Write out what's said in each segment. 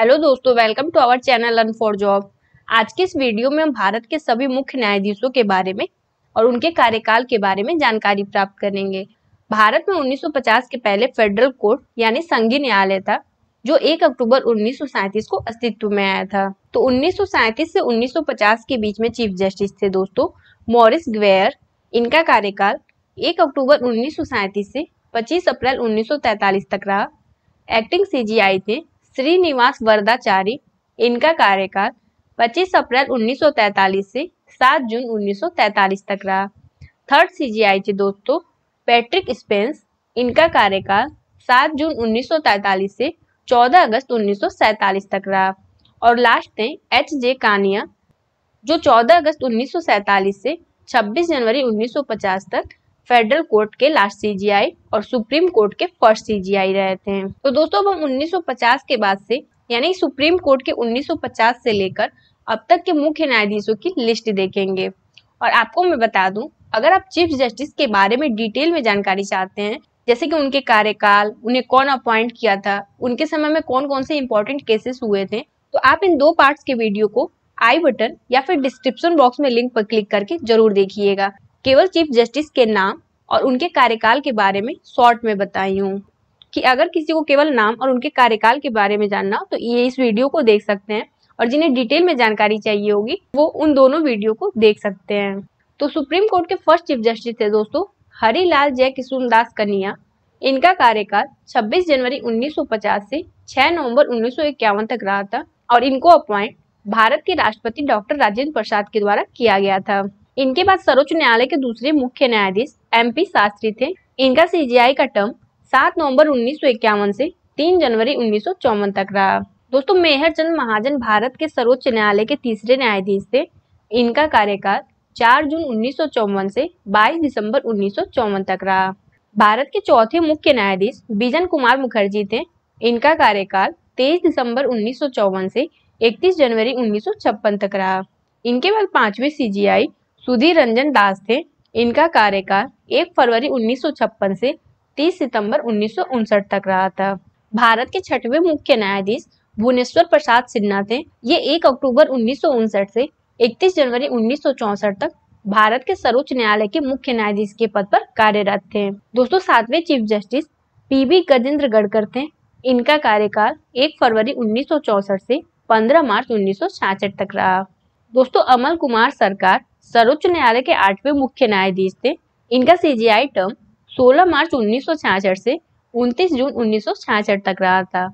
hello दोस्तों welcome to our channel अन for job आज के इस वीडियो में हम भारत के सभी मुख्य न्यायाधीशों के बारे में और उनके कार्यकाल के बारे में जानकारी प्राप्त करेंगे भारत में 1950 के पहले फेडरल कोर्ट यानी संघीय न्यायालय था जो 1 अक्टूबर 1937 को अस्तित्व में आया था तो उन्नीस से उन्नीस के बीच में चीफ जस्टिस थे दोस्तों मॉरिस ग्वेयर इनका कार्यकाल एक अक्टूबर उन्नीस से पच्चीस अप्रैल उन्नीस तक रहा एक्टिंग सी थे श्रीनिवास वरदाचारी इनका कार्यकाल 25 अप्रैल 1943 से 7 जून 1943 तक रहा थर्ड सीजीआई जी दोस्तों पैट्रिक स्पेंस इनका कार्यकाल 7 जून 1943 से 14 अगस्त 1947 तक रहा और लास्ट थे एच जे कानिया जो 14 अगस्त 1947 से 26 जनवरी 1950 तक फेडरल कोर्ट के लास्ट सीजीआई और सुप्रीम कोर्ट के फर्स्ट सीजीआई रहे थे तो दोस्तों अब हम 1950 के बाद से यानी सुप्रीम कोर्ट के 1950 से लेकर अब तक के मुख्य न्यायाधीशों की लिस्ट देखेंगे और आपको मैं बता दूं अगर आप चीफ जस्टिस के बारे में डिटेल में जानकारी चाहते हैं जैसे कि उनके कार्यकाल उन्हें कौन अपॉइंट किया था उनके समय में कौन कौन से इंपॉर्टेंट केसेस हुए थे तो आप इन दो पार्ट्स के वीडियो को आई बटन या फिर डिस्क्रिप्शन बॉक्स में लिंक पर क्लिक करके जरूर देखिएगा केवल चीफ जस्टिस के नाम और उनके कार्यकाल के बारे में शॉर्ट में बताई हूँ कि अगर किसी को केवल नाम और उनके कार्यकाल के बारे में जानना हो तो ये इस वीडियो को देख सकते हैं और जिन्हें डिटेल में जानकारी चाहिए होगी वो उन दोनों वीडियो को देख सकते हैं तो सुप्रीम कोर्ट के फर्स्ट चीफ जस्टिस थे दोस्तों हरिलाल जय किशुन दास कनिया इनका कार्यकाल 26 जनवरी 1950 से 6 नवंबर 1951 तक रहा था और इनको अपॉइंट भारत के राष्ट्रपति डॉक्टर राजेंद्र प्रसाद के द्वारा किया गया था इनके बाद सर्वोच्च न्यायालय के दूसरे मुख्य न्यायाधीश एम पी शास्त्री थे इनका सीजीआई का टर्म सात नवंबर उन्नीस से तीन जनवरी उन्नीस तक रहा दोस्तों मेहर चंद महाजन भारत के सर्वोच्च न्यायालय के तीसरे न्यायाधीश थे इनका कार्यकाल 4 जून उन्नीस से 22 दिसंबर उन्नीस तक रहा भारत के चौथे मुख्य न्यायाधीश बिजन कुमार मुखर्जी थे इनका कार्यकाल 23 दिसंबर उन्नीस से 31 जनवरी उन्नीस तक रहा इनके बाद पांचवें सीजीआई सुधीर रंजन दास थे इनका कार्यकाल 1 फरवरी 1956 से 30 सितंबर उन्नीस तक रहा था भारत के छठवें मुख्य न्यायाधीश भुवनेश्वर प्रसाद सिन्हा थे ये 1 अक्टूबर उन्नीस से 31 जनवरी उन्नीस तक भारत के सर्वोच्च न्यायालय के मुख्य न्यायाधीश के पद पर कार्यरत थे दोस्तों सातवें chief justice P B Gajendragadkar थे इनका कार्यकाल 1 फरवरी उन्नीस से 15 मार्च उन्नीस तक रहा दोस्तों अमल कुमार सरकार सर्वोच्च न्यायालय के आठवें मुख्य न्यायाधीश थे इनका सीजीआई टर्म 16 मार्च उन्नीस से 29 जून उन्नीस तक रहा था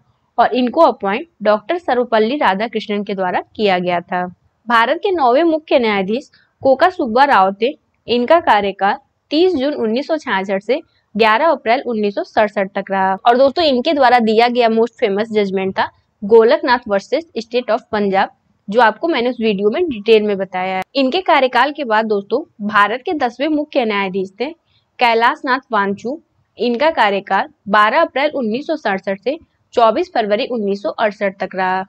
और इनको अपॉइंट डॉक्टर सर्वपल्ली राधाकृष्णन के द्वारा किया गया था भारत के नौवे मुख्य न्यायाधीश कोका सुब्बा राव थे इनका कार्यकाल 30 जून उन्नीस से 11 अप्रैल उन्नीस तक रहा और दोस्तों इनके द्वारा दिया गया मोस्ट फेमस जजमेंट था Golaknath versus state of Punjab जो आपको मैंने उस वीडियो में डिटेल में बताया है इनके कार्यकाल के बाद दोस्तों भारत के दसवें मुख्य न्यायाधीश थे कैलाश नाथ वांचू इनका कार्यकाल 12 अप्रैल उन्नीस से 24 फरवरी उन्नीस तक रहा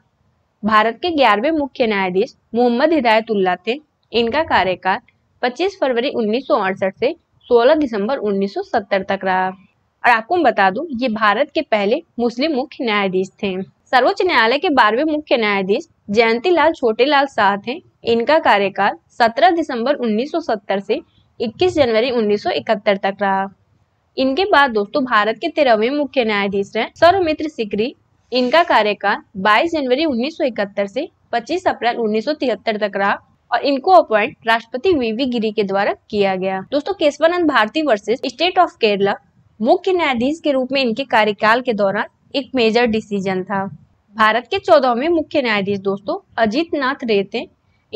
भारत के ग्यारहवें मुख्य न्यायाधीश मोहम्मद हिदायतुल्ला थे इनका कार्यकाल 25 फरवरी उन्नीस से 16 दिसंबर 1970 तक रहा और आपको बता दूं ये भारत के पहले मुस्लिम मुख्य न्यायाधीश थे सर्वोच्च न्यायालय के बारहवें मुख्य न्यायाधीश जयंती लाल छोटेलाल शाह थे इनका कार्यकाल 17 दिसंबर 1970 से 21 जनवरी 1971 तक रहा इनके बाद दोस्तों भारत के तेरहवें मुख्य न्यायाधीश रहे सर्वमित्र सिकरी इनका कार्यकाल 22 जनवरी 1971 से 25 अप्रैल 1973 तक रहा और इनको अपॉइंट राष्ट्रपति वीवी गिरी के द्वारा किया गया दोस्तों Kesavananda Bharati versus state of Kerala मुख्य न्यायाधीश के रूप में इनके कार्यकाल के दौरान एक मेजर डिसीजन था भारत के चौदहवें मुख्य न्यायाधीश दोस्तों अजीत नाथ रे थे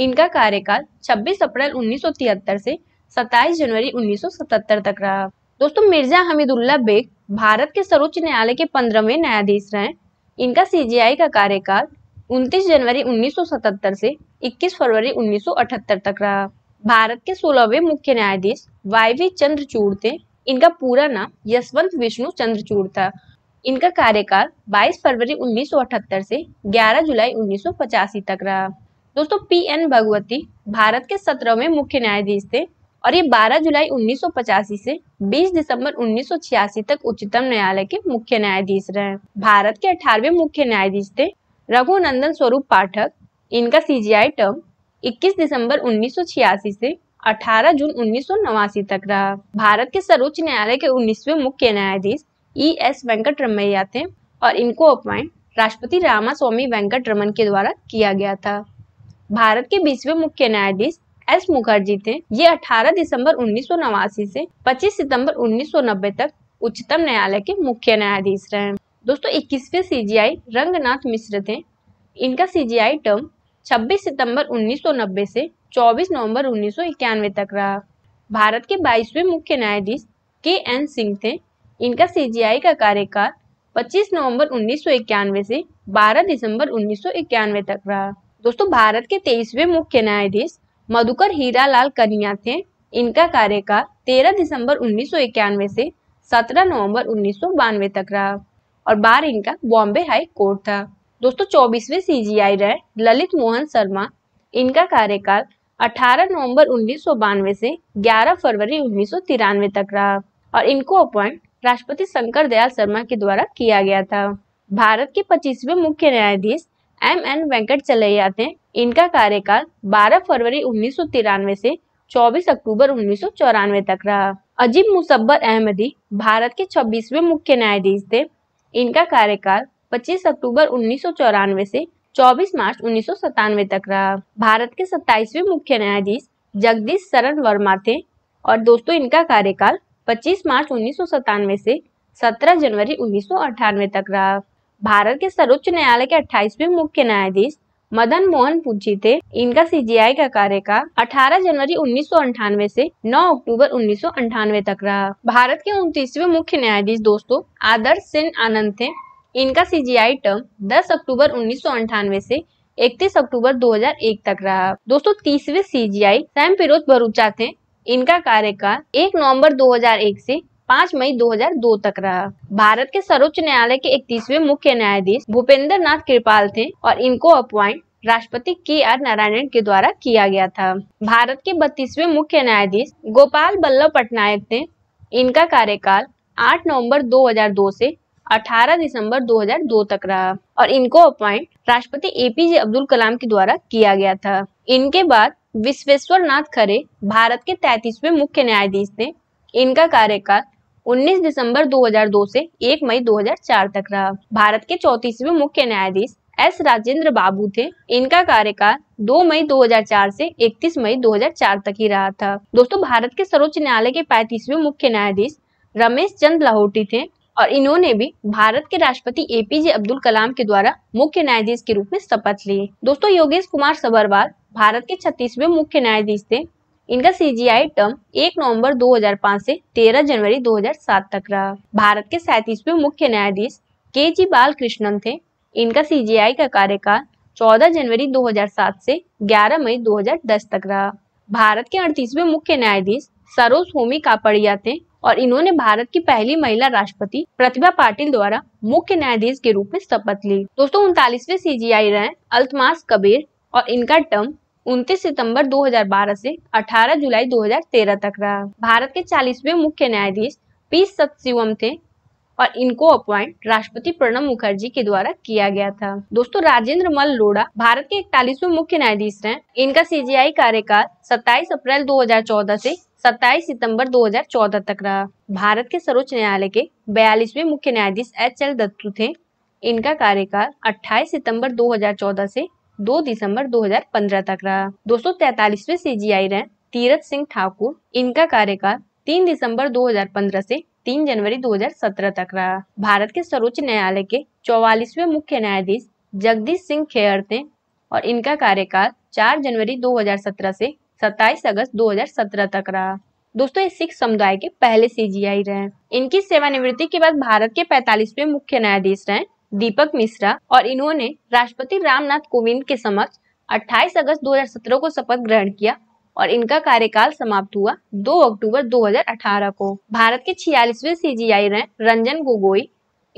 इनका कार्यकाल 26 अप्रैल 1973 से 27 जनवरी 1977 तक रहा दोस्तों मिर्जा हमीदुल्ला बेग भारत के सर्वोच्च न्यायालय के पंद्रहवें न्यायाधीश रहे इनका सीजीआई का कार्यकाल 29 जनवरी 1977 से 21 फरवरी 1978 तक रहा भारत के सोलहवें मुख्य न्यायाधीश वाई वी चंद्रचूड़ थे इनका पूरा नाम यशवंत विष्णु चंद्रचूड़ था इनका कार्यकाल 22 फरवरी 1978 से 11 जुलाई 1985 तक रहा दोस्तों पी एन भगवती भारत के सत्रहवें मुख्य न्यायाधीश थे और ये 12 जुलाई 1985 से 20 दिसंबर 1986 तक उच्चतम न्यायालय के मुख्य न्यायाधीश रहे भारत के अठारवे मुख्य न्यायाधीश थे रघुनंदन स्वरूप पाठक इनका सीजीआई टर्म 21 दिसंबर उन्नीस से 18 जून उन्नीस तक रहा भारत के सर्वोच्च न्यायालय के उन्नीसवे मुख्य न्यायाधीश ई एस वेंकट रमैया थे और इनको अपॉइंट राष्ट्रपति रामास्वामी वेंकट रमन के द्वारा किया गया था भारत के बीसवे मुख्य न्यायाधीश एस मुखर्जी थे ये 18 दिसंबर उन्नीस से 25 सितंबर 1990 तक उच्चतम न्यायालय के मुख्य न्यायाधीश रहे दोस्तों इक्कीसवे सीजीआई रंगनाथ मिश्र थे इनका आई टर्म 26 सितंबर 1990 से 24 नवंबर 1991 तक रहा भारत के 22वें मुख्य न्यायाधीश के एन सिंह थे इनका सीजीआई का कार्यकाल 25 नवंबर 1991 से 12 दिसंबर 1991 तक रहा दोस्तों भारत के तेईसवे मुख्य न्यायाधीश मधुकर हीरालाल कन्या थे इनका कार्यकाल 13 दिसंबर 1991 से 17 नवंबर उन्नीस तक रहा और बार इनका बॉम्बे हाई कोर्ट था दोस्तों चौबीसवें सीजीआई रहे ललित मोहन शर्मा इनका कार्यकाल 18 नवंबर उन्नीस से 11 फरवरी उन्नीस तक रहा और इनको अपॉइंट राष्ट्रपति शंकर दयाल शर्मा के द्वारा किया गया था भारत के 25वें मुख्य न्यायाधीश एम एन वेंकट चलैया थे इनका कार्यकाल 12 फरवरी उन्नीस से 24 अक्टूबर उन्नीस तक रहा अजीब मुसब्बर अहमदी भारत के 26वें मुख्य न्यायाधीश थे इनका कार्यकाल 25 अक्टूबर उन्नीस से 24 मार्च उन्नीस तक रहा भारत के 27वें मुख्य न्यायाधीश जगदीश शरण वर्मा थे और दोस्तों इनका कार्यकाल 25 मार्च उन्नीस से 17 जनवरी उन्नीस तक रहा भारत के सर्वोच्च न्यायालय के 28वें मुख्य न्यायाधीश मदन मोहन पुजी थे इनका सीजीआई का कार्यकाल 18 जनवरी उन्नीस से 9 अक्टूबर उन्नीस तक रहा भारत के उनतीसवे मुख्य न्यायाधीश दोस्तों आदर्श सिंह आनंद थे इनका सीजीआई टर्म 10 अक्टूबर उन्नीस से 31 अक्टूबर 2001 तक रहा दोस्तों तीसवे सीजीआई सैम फिरोज भरूचा थे इनका कार्यकाल 1 नवंबर 2001 से 5 मई 2002 तक रहा भारत के सर्वोच्च न्यायालय के इकतीसवे मुख्य न्यायाधीश भूपेंद्र नाथ कृपाल थे और इनको अपॉइंट राष्ट्रपति के आर नारायण के द्वारा किया गया था भारत के बत्तीसवे मुख्य न्यायाधीश गोपाल बल्लभ पटनायक थे इनका कार्यकाल 8 नवंबर 2002 से 18 दिसंबर 2002 तक रहा और इनको अपॉइंट राष्ट्रपति एपीजे अब्दुल कलाम के द्वारा किया गया था इनके बाद विश्वेश्वर नाथ खरे भारत के तैतीसवें मुख्य न्यायाधीश थे इनका कार्यकाल 19 दिसंबर 2002 से 1 मई 2004 तक रहा भारत के चौतीसवें मुख्य न्यायाधीश एस राजेंद्र बाबू थे इनका कार्यकाल 2 मई 2004 से 31 मई 2004 तक ही रहा था दोस्तों भारत के सर्वोच्च न्यायालय के पैंतीसवें मुख्य न्यायाधीश रमेश चंद लाहौटी थे और इन्होंने भी भारत के राष्ट्रपति एपीजे अब्दुल कलाम के द्वारा मुख्य न्यायाधीश के रूप में शपथ लिए दोस्तों योगेश कुमार सबरवाल भारत के छत्तीसवें मुख्य न्यायाधीश थे इनका सीजीआई टर्म 1 नवंबर 2005 से 13 जनवरी 2007 तक रहा भारत के सैतीसवे मुख्य न्यायाधीश के जी बालकृष्णन थे इनका सीजीआई का कार्यकाल 14 जनवरी 2007 से 11 मई 2010 तक रहा भारत के अड़तीसवे मुख्य न्यायाधीश सरोज होमी कापड़िया थे और इन्होंने भारत की पहली महिला राष्ट्रपति प्रतिभा पाटिल द्वारा मुख्य न्यायाधीश के रूप में शपथ ली दोस्तों उनतालीसवे सी जी आई रहे अल्तमास कबीर और इनका टर्म उनतीस सितंबर 2012 से 18 जुलाई 2013 तक रहा भारत के चालीसवे मुख्य न्यायाधीश पी सत्यशिवम थे और इनको अपॉइंट राष्ट्रपति प्रणब मुखर्जी के द्वारा किया गया था दोस्तों राजेंद्र मल लोड़ा भारत के इकतालीसवे मुख्य न्यायाधीश हैं इनका सीजीआई कार्यकाल 27 अप्रैल 2014 से 27 सितंबर 2014 तक रहा भारत के सर्वोच्च न्यायालय के बयालीसवे मुख्य न्यायाधीश एच एल दत्तू थे इनका कार्यकाल 28 सितंबर 2014 से 2 दिसंबर 2015 तक रहा दोस्तों तैतालीसवे आई रहे तीरथ सिंह ठाकुर इनका कार्यकाल तीन दिसंबर 2015 से 3 जनवरी 2017 तक रहा भारत के सर्वोच्च न्यायालय के चौवालीसवे मुख्य न्यायाधीश जगदीश सिंह खेर थे और इनका कार्यकाल 4 जनवरी 2017 से 27 अगस्त 2017 तक रहा दोस्तों ये सिख समुदाय के पहले सीजीआई रहे इनकी सेवानिवृत्ति के बाद भारत के पैतालीसवे मुख्य न्यायाधीश रहे दीपक मिश्रा और इन्होंने राष्ट्रपति रामनाथ कोविंद के समक्ष 28 अगस्त 2017 को शपथ ग्रहण किया और इनका कार्यकाल समाप्त हुआ 2 अक्टूबर 2018 को भारत के छियालीसवे सीजीआई रंजन गोगोई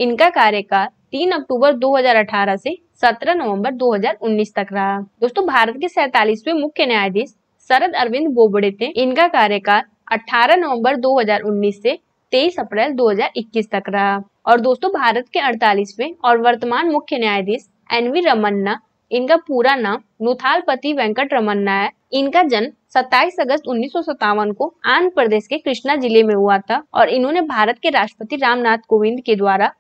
इनका कार्यकाल 3 अक्टूबर 2018 से 17 नवंबर 2019 तक रहा दोस्तों भारत के सैतालीसवे मुख्य न्यायाधीश शरद अरविंद बोबड़े थे इनका कार्यकाल 18 नवंबर 2019 से 23 अप्रैल 2021 तक रहा और दोस्तों भारत के 48वें और वर्तमान मुख्य न्यायाधीश एन वी रमन्ना इनका पूरा नाम नुथालपति वेंकट रमन्ना है इनका जन्म 27 अगस्त उन्नीस को आंध्र प्रदेश के कृष्णा जिले में हुआ था और इन्होंने भारत के राष्ट्रपति रामनाथ कोविंद के द्वारा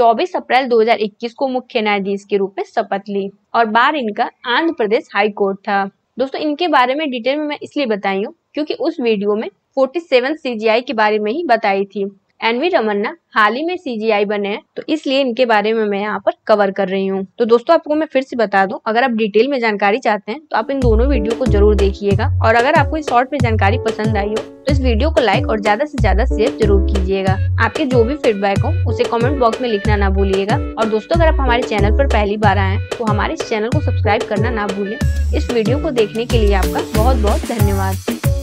24 अप्रैल 2021 को मुख्य न्यायाधीश के रूप में शपथ ली और बार इनका आंध्र प्रदेश हाई कोर्ट था दोस्तों इनके बारे में डिटेल में मैं इसलिए बताई हूँ क्योंकि उस वीडियो में 47 सीजीआई के बारे में ही बताई थी एनवी रमन्ना हाल ही में सीजीआई बने हैं तो इसलिए इनके बारे में मैं यहाँ पर कवर कर रही हूँ तो दोस्तों आपको मैं फिर से बता दूँ अगर आप डिटेल में जानकारी चाहते हैं तो आप इन दोनों वीडियो को जरूर देखिएगा और अगर आपको इस शॉर्ट में जानकारी पसंद आई हो तो इस वीडियो को लाइक और ज्यादा ऐसी ज्यादा शेयर जरूर कीजिएगा आपके जो भी फीडबैक हो उसे कमेंट बॉक्स में लिखना ना भूलिएगा और दोस्तों अगर आप हमारे चैनल आरोप पहली बार आए तो हमारे इस चैनल को सब्सक्राइब करना ना भूलें इस वीडियो को देखने के लिए आपका बहुत बहुत धन्यवाद